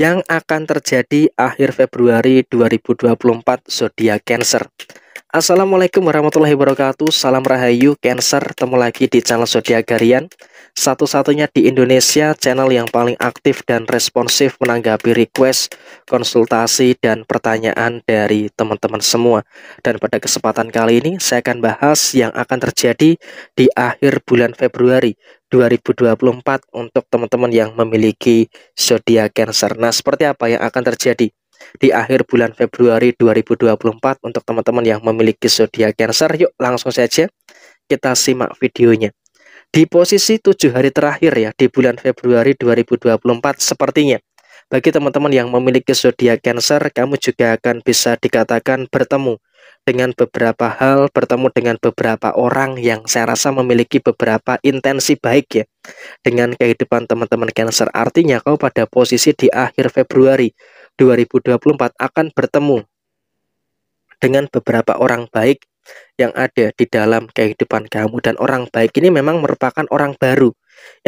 yang akan terjadi akhir Februari 2024 zodiak Cancer. Assalamualaikum warahmatullahi wabarakatuh Salam Rahayu Cancer Temu lagi di channel Zodiac Garian Satu-satunya di Indonesia Channel yang paling aktif dan responsif Menanggapi request, konsultasi Dan pertanyaan dari teman-teman semua Dan pada kesempatan kali ini Saya akan bahas yang akan terjadi Di akhir bulan Februari 2024 Untuk teman-teman yang memiliki Zodiac Cancer Nah seperti apa yang akan terjadi di akhir bulan Februari 2024 untuk teman-teman yang memiliki zodiak Cancer. Yuk langsung saja kita simak videonya. Di posisi tujuh hari terakhir ya di bulan Februari 2024 sepertinya bagi teman-teman yang memiliki zodiak Cancer, kamu juga akan bisa dikatakan bertemu dengan beberapa hal, bertemu dengan beberapa orang yang saya rasa memiliki beberapa intensi baik ya dengan kehidupan teman-teman Cancer. Artinya kau pada posisi di akhir Februari 2024 akan bertemu dengan beberapa orang baik yang ada di dalam kehidupan kamu dan orang baik ini memang merupakan orang baru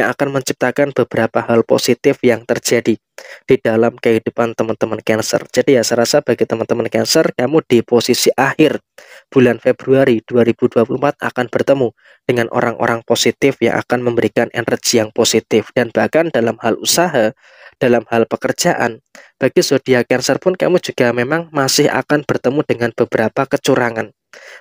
yang akan menciptakan beberapa hal positif yang terjadi di dalam kehidupan teman-teman Cancer. Jadi ya saya rasa bagi teman-teman Cancer kamu di posisi akhir bulan Februari 2024 akan bertemu dengan orang-orang positif yang akan memberikan energi yang positif dan bahkan dalam hal usaha, dalam hal pekerjaan, bagi zodiak Cancer pun kamu juga memang masih akan bertemu dengan beberapa kecurangan.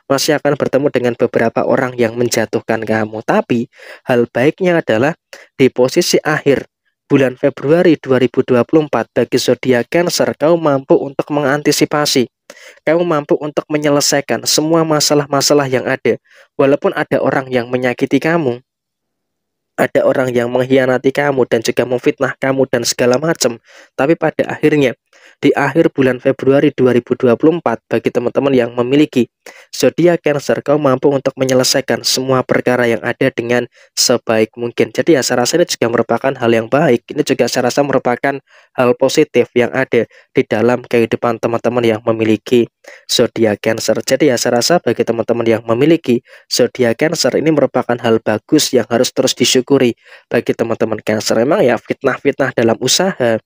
Masih akan bertemu dengan beberapa orang yang menjatuhkan kamu, tapi hal baiknya adalah di posisi akhir bulan Februari 2024 bagi zodiak Cancer, kau mampu untuk mengantisipasi. kau mampu untuk menyelesaikan semua masalah-masalah yang ada, walaupun ada orang yang menyakiti kamu, ada orang yang mengkhianati kamu dan juga memfitnah kamu dan segala macam. Tapi pada akhirnya, di akhir bulan Februari 2024 bagi teman-teman yang memiliki zodiak Cancer kau mampu untuk menyelesaikan semua perkara yang ada dengan sebaik mungkin. Jadi ya saya rasa ini juga merupakan hal yang baik. Ini juga saya rasa merupakan hal positif yang ada di dalam kehidupan teman-teman yang memiliki zodiak Cancer. Jadi ya saya rasa bagi teman-teman yang memiliki zodiak Cancer ini merupakan hal bagus yang harus terus disyukuri bagi teman-teman Cancer. Memang ya fitnah-fitnah dalam usaha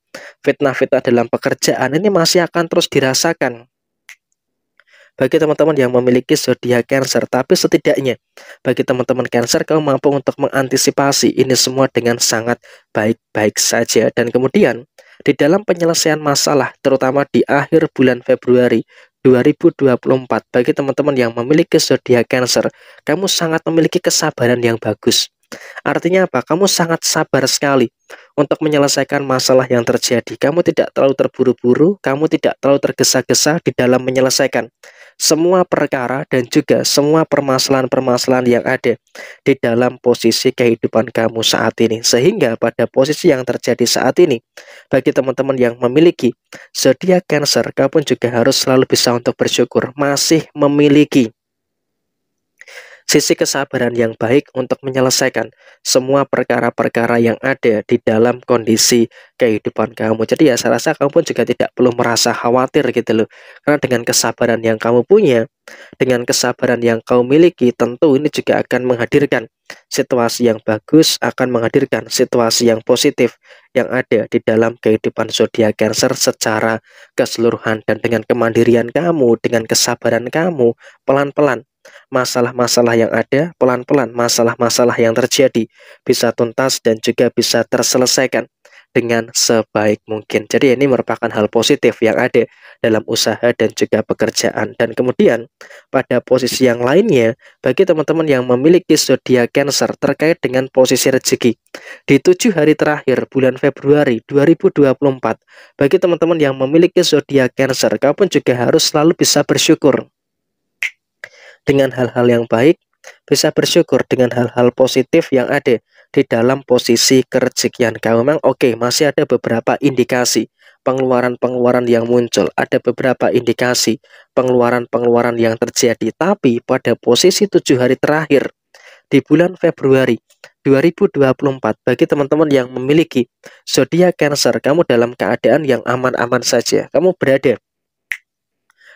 fitnah-fitnah dalam pekerjaan ini masih akan terus dirasakan bagi teman-teman yang memiliki zodiak Cancer, tapi setidaknya bagi teman-teman Cancer kamu mampu untuk mengantisipasi ini semua dengan sangat baik-baik saja dan kemudian di dalam penyelesaian masalah terutama di akhir bulan Februari 2024 bagi teman-teman yang memiliki zodiak Cancer, kamu sangat memiliki kesabaran yang bagus. Artinya apa? Kamu sangat sabar sekali untuk menyelesaikan masalah yang terjadi. Kamu tidak terlalu terburu-buru, kamu tidak terlalu tergesa-gesa di dalam menyelesaikan semua perkara dan juga semua permasalahan-permasalahan yang ada di dalam posisi kehidupan kamu saat ini. Sehingga pada posisi yang terjadi saat ini, bagi teman-teman yang memiliki zodiak Cancer, kamu juga harus selalu bisa untuk bersyukur masih memiliki sisi kesabaran yang baik untuk menyelesaikan semua perkara-perkara yang ada di dalam kondisi kehidupan kamu. Jadi ya saya rasa kamu pun juga tidak perlu merasa khawatir gitu loh. Karena dengan kesabaran yang kamu punya, dengan kesabaran yang kau miliki, tentu ini juga akan menghadirkan situasi yang bagus, akan menghadirkan situasi yang positif yang ada di dalam kehidupan zodiak Cancer secara keseluruhan dan dengan kemandirian kamu, dengan kesabaran kamu, pelan-pelan Masalah-masalah yang ada, pelan-pelan masalah-masalah yang terjadi bisa tuntas dan juga bisa terselesaikan dengan sebaik mungkin. Jadi ini merupakan hal positif yang ada dalam usaha dan juga pekerjaan. Dan kemudian pada posisi yang lainnya, bagi teman-teman yang memiliki zodiak Cancer terkait dengan posisi rezeki. Di tujuh hari terakhir bulan Februari 2024, bagi teman-teman yang memiliki zodiak Cancer, kamu juga harus selalu bisa bersyukur dengan hal-hal yang baik, bisa bersyukur dengan hal-hal positif yang ada di dalam posisi kerjekian kamu. Memang oke, okay, masih ada beberapa indikasi pengeluaran-pengeluaran yang muncul, ada beberapa indikasi pengeluaran-pengeluaran yang terjadi, tapi pada posisi tujuh hari terakhir di bulan Februari 2024 bagi teman-teman yang memiliki zodiak Cancer, kamu dalam keadaan yang aman-aman saja. Kamu berada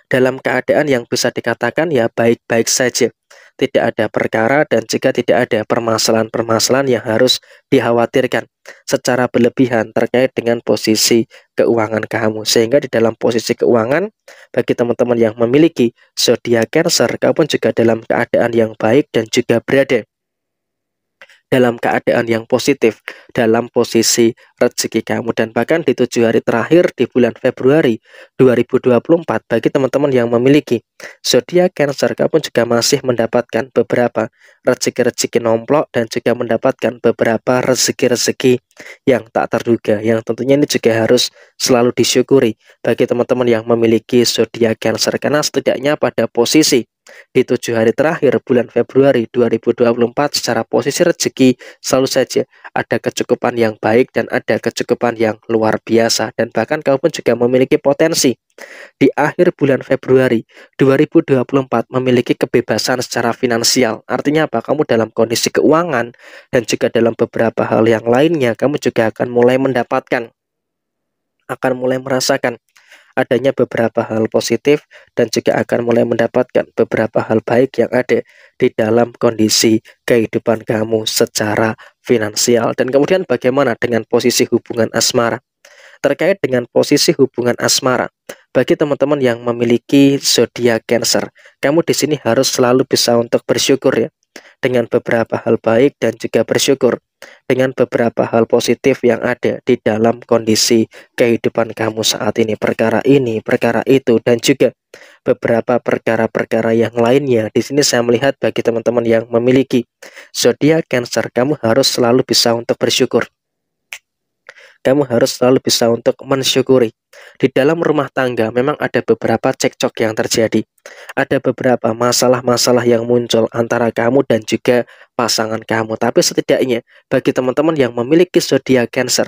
dalam keadaan yang bisa dikatakan ya baik-baik saja. Tidak ada perkara dan jika tidak ada permasalahan-permasalahan yang harus dikhawatirkan secara berlebihan terkait dengan posisi keuangan kamu. Sehingga di dalam posisi keuangan bagi teman-teman yang memiliki zodiak Cancer, kamu juga dalam keadaan yang baik dan juga berada dalam keadaan yang positif dalam posisi rezeki kamu dan bahkan di tujuh hari terakhir di bulan Februari 2024 bagi teman-teman yang memiliki zodiak Cancer kamu juga masih mendapatkan beberapa rezeki-rezeki nomplok dan juga mendapatkan beberapa rezeki-rezeki yang tak terduga yang tentunya ini juga harus selalu disyukuri bagi teman-teman yang memiliki zodiak Cancer karena setidaknya pada posisi di tujuh hari terakhir bulan Februari 2024 secara posisi rezeki selalu saja ada kecukupan yang baik dan ada kecukupan yang luar biasa dan bahkan kau pun juga memiliki potensi di akhir bulan Februari 2024 memiliki kebebasan secara finansial. Artinya apa? Kamu dalam kondisi keuangan dan juga dalam beberapa hal yang lainnya kamu juga akan mulai mendapatkan akan mulai merasakan adanya beberapa hal positif dan juga akan mulai mendapatkan beberapa hal baik yang ada di dalam kondisi kehidupan kamu secara finansial. Dan kemudian bagaimana dengan posisi hubungan asmara? Terkait dengan posisi hubungan asmara, bagi teman-teman yang memiliki zodiak Cancer, kamu di sini harus selalu bisa untuk bersyukur ya dengan beberapa hal baik dan juga bersyukur dengan beberapa hal positif yang ada di dalam kondisi kehidupan kamu saat ini, perkara ini, perkara itu, dan juga beberapa perkara-perkara yang lainnya. Di sini saya melihat bagi teman-teman yang memiliki zodiak Cancer, kamu harus selalu bisa untuk bersyukur kamu harus selalu bisa untuk mensyukuri. Di dalam rumah tangga memang ada beberapa cekcok yang terjadi. Ada beberapa masalah-masalah yang muncul antara kamu dan juga pasangan kamu. Tapi setidaknya bagi teman-teman yang memiliki zodiak Cancer,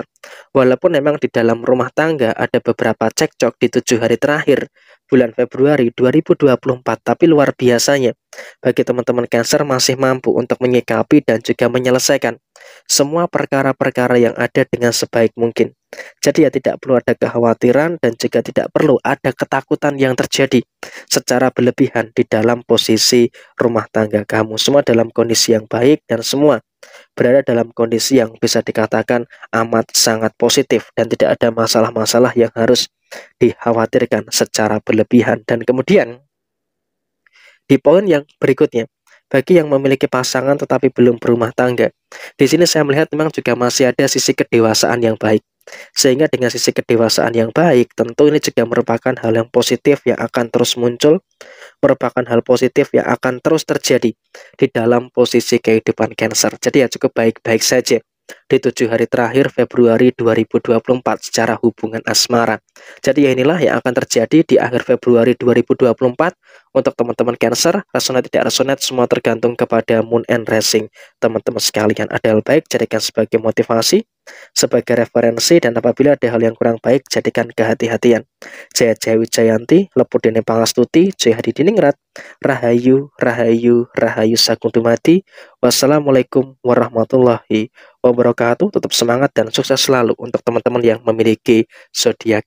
walaupun memang di dalam rumah tangga ada beberapa cekcok di tujuh hari terakhir, bulan Februari 2024. Tapi luar biasanya, bagi teman-teman Cancer masih mampu untuk menyikapi dan juga menyelesaikan semua perkara-perkara yang ada dengan sebaik mungkin. Jadi ya tidak perlu ada kekhawatiran dan juga tidak perlu ada ketakutan yang terjadi secara berlebihan di dalam posisi rumah tangga kamu. Semua dalam kondisi yang baik dan semua berada dalam kondisi yang bisa dikatakan amat sangat positif dan tidak ada masalah-masalah yang harus dikhawatirkan secara berlebihan. Dan kemudian di poin yang berikutnya, bagi yang memiliki pasangan tetapi belum berumah tangga, di sini saya melihat memang juga masih ada sisi kedewasaan yang baik. Sehingga dengan sisi kedewasaan yang baik, tentu ini juga merupakan hal yang positif yang akan terus muncul merupakan hal positif yang akan terus terjadi di dalam posisi kehidupan Cancer. Jadi ya cukup baik-baik saja di tujuh hari terakhir Februari 2024 secara hubungan asmara. Jadi ya inilah yang akan terjadi di akhir Februari 2024 untuk teman-teman Cancer, resonate tidak resonate semua tergantung kepada Moon and Rising. Teman-teman sekalian ada hal baik jadikan sebagai motivasi sebagai referensi dan apabila ada hal yang kurang baik jadikan kehati-hatian. Jaya Jaya Jayanti, Lepur Dene Pangastuti, Jaya Hadi Diningrat, Rahayu, Rahayu, Rahayu Sakuntumati. Wassalamualaikum warahmatullahi wabarakatuh. Tetap semangat dan sukses selalu untuk teman-teman yang memiliki zodiak